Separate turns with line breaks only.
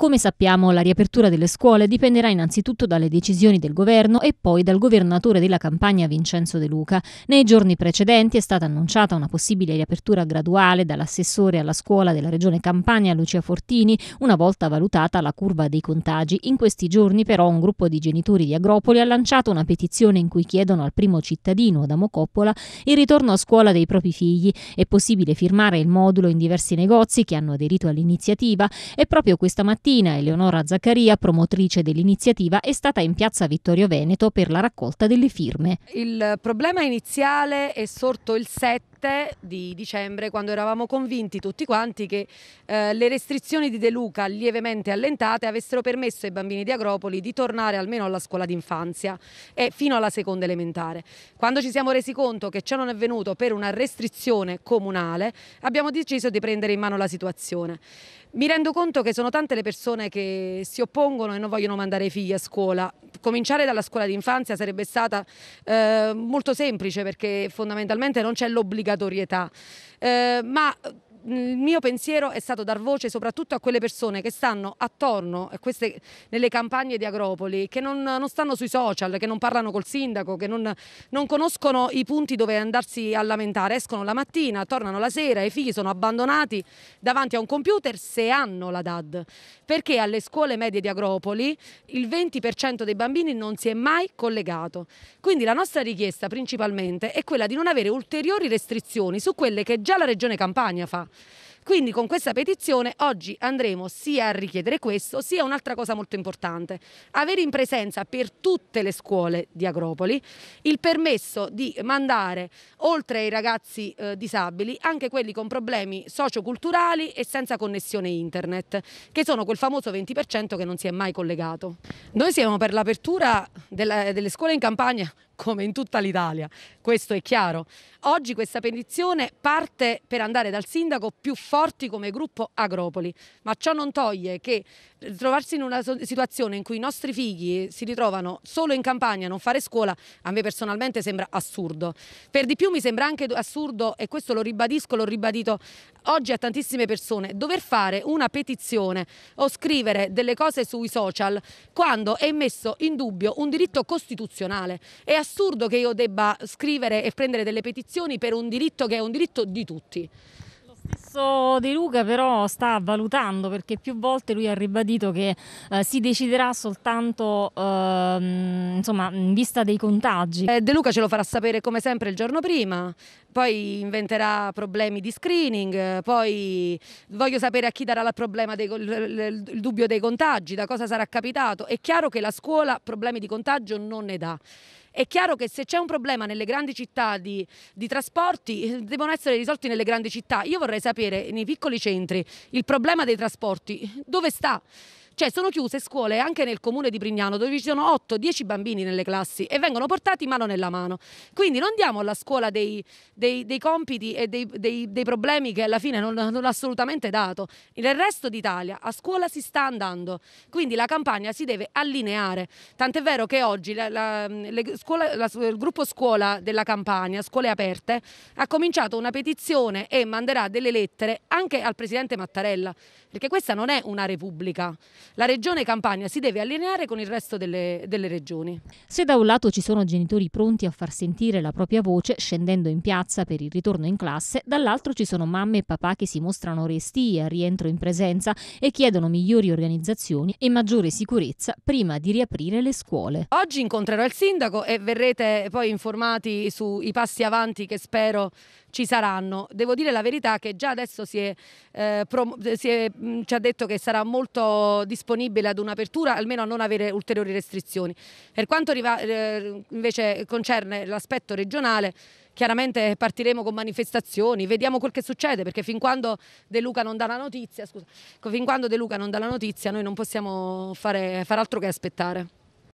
Come sappiamo, la riapertura delle scuole dipenderà innanzitutto dalle decisioni del governo e poi dal governatore della campagna Vincenzo De Luca. Nei giorni precedenti è stata annunciata una possibile riapertura graduale dall'assessore alla scuola della Regione Campania Lucia Fortini, una volta valutata la curva dei contagi. In questi giorni però un gruppo di genitori di Agropoli ha lanciato una petizione in cui chiedono al primo cittadino, Adamo Coppola, il ritorno a scuola dei propri figli. È possibile firmare il modulo in diversi negozi che hanno aderito all'iniziativa e proprio questa mattina mattina Eleonora Zaccaria, promotrice dell'iniziativa, è stata in piazza Vittorio Veneto per la raccolta delle firme.
Il problema iniziale è sorto il 7 tè di dicembre quando eravamo convinti tutti quanti che eh, le restrizioni di De Luca lievemente allentate avessero permesso ai bambini di Agropoli di tornare almeno alla scuola d'infanzia e fino alla seconda elementare. Quando ci siamo resi conto che ciò non è venuto per una restrizione comunale abbiamo deciso di prendere in mano la situazione. Mi rendo conto che sono tante le persone che si oppongono e non vogliono mandare i figli a scuola. Cominciare dalla scuola d'infanzia sarebbe stata eh, molto semplice perché fondamentalmente non c'è l'obbligo obbligatorietà. Eh, ma il mio pensiero è stato dar voce soprattutto a quelle persone che stanno attorno queste, nelle campagne di Agropoli, che non, non, stanno sui social, che non parlano col sindaco, che non, non conoscono i punti dove andarsi a lamentare. Escono la mattina, tornano la sera, i figli sono abbandonati davanti a un computer se hanno la DAD. Perché alle scuole medie di Agropoli il 20% dei bambini non si è mai collegato. Quindi la nostra richiesta principalmente è quella di non avere ulteriori restrizioni su quelle che già la Regione Campania fa. Quindi con questa petizione oggi andremo sia a richiedere questo, sia un'altra cosa molto importante, avere in presenza per tutte le scuole di Agropoli il permesso di mandare oltre ai ragazzi eh, disabili anche quelli con problemi socioculturali e senza connessione internet, che sono quel famoso 20% che non si è mai collegato. Noi siamo per l'apertura delle scuole in campagna come in tutta l'Italia, questo è chiaro. Oggi questa petizione parte per andare dal sindaco più forti come gruppo Agropoli, ma ciò non toglie che eh, trovarsi in una situazione in cui i nostri figli eh, si ritrovano solo in campagna a non fare scuola, a me personalmente sembra assurdo. Per di più mi sembra anche assurdo, e questo lo ribadisco, l'ho ribadito oggi a tantissime persone, dover fare una petizione o scrivere delle cose sui social quando è messo in dubbio un diritto costituzionale. È assurdo assurdo che io debba scrivere e prendere delle petizioni per un diritto che è un diritto di tutti.
De Luca però sta valutando perché più volte lui ha ribadito che eh, si deciderà soltanto
eh, insomma, in vista dei contagi. Eh, De Luca ce lo farà sapere come sempre il giorno prima, poi inventerà problemi di screening, poi voglio sapere a chi darà dei, il dubbio dei contagi, da cosa sarà capitato. È chiaro che la scuola problemi di contagio non ne dà è chiaro che se c'è un problema nelle grandi città di, di trasporti eh, devono essere risolti nelle grandi città. Io vorrei sapere nei piccoli centri il problema dei trasporti dove sta? Cioè sono chiuse scuole anche nel comune di Prignano dove ci sono 8-10 bambini nelle classi e vengono portati mano nella mano. Quindi non diamo alla scuola dei, dei, dei compiti e dei, dei, problemi che alla fine non, non assolutamente dato. Nel resto d'Italia a scuola si sta andando, quindi la campagna si deve allineare. Tant'è vero che oggi la, la, scuola, la, il gruppo scuola della campagna, scuole aperte, ha cominciato una petizione e manderà delle lettere anche al presidente Mattarella, perché questa non è una repubblica la regione Campania si deve allineare con il resto delle, delle regioni.
Se da un lato ci sono genitori pronti a far sentire la propria voce scendendo in piazza per il ritorno in classe, dall'altro ci sono mamme e papà che si mostrano resti al rientro in presenza e chiedono migliori organizzazioni e maggiore sicurezza prima di riaprire le scuole.
Oggi incontrerò il sindaco e verrete poi informati sui passi avanti che spero ci saranno. Devo dire la verità che già adesso si è, eh, si è, ci ha detto che sarà molto disponibile disponibile ad un'apertura, almeno a non avere ulteriori restrizioni. Per quanto eh, invece concerne l'aspetto regionale, chiaramente partiremo con manifestazioni, vediamo quel che succede, perché fin quando De Luca non dà la notizia, scusa, fin quando De Luca non dà la notizia noi non possiamo fare, far altro che aspettare.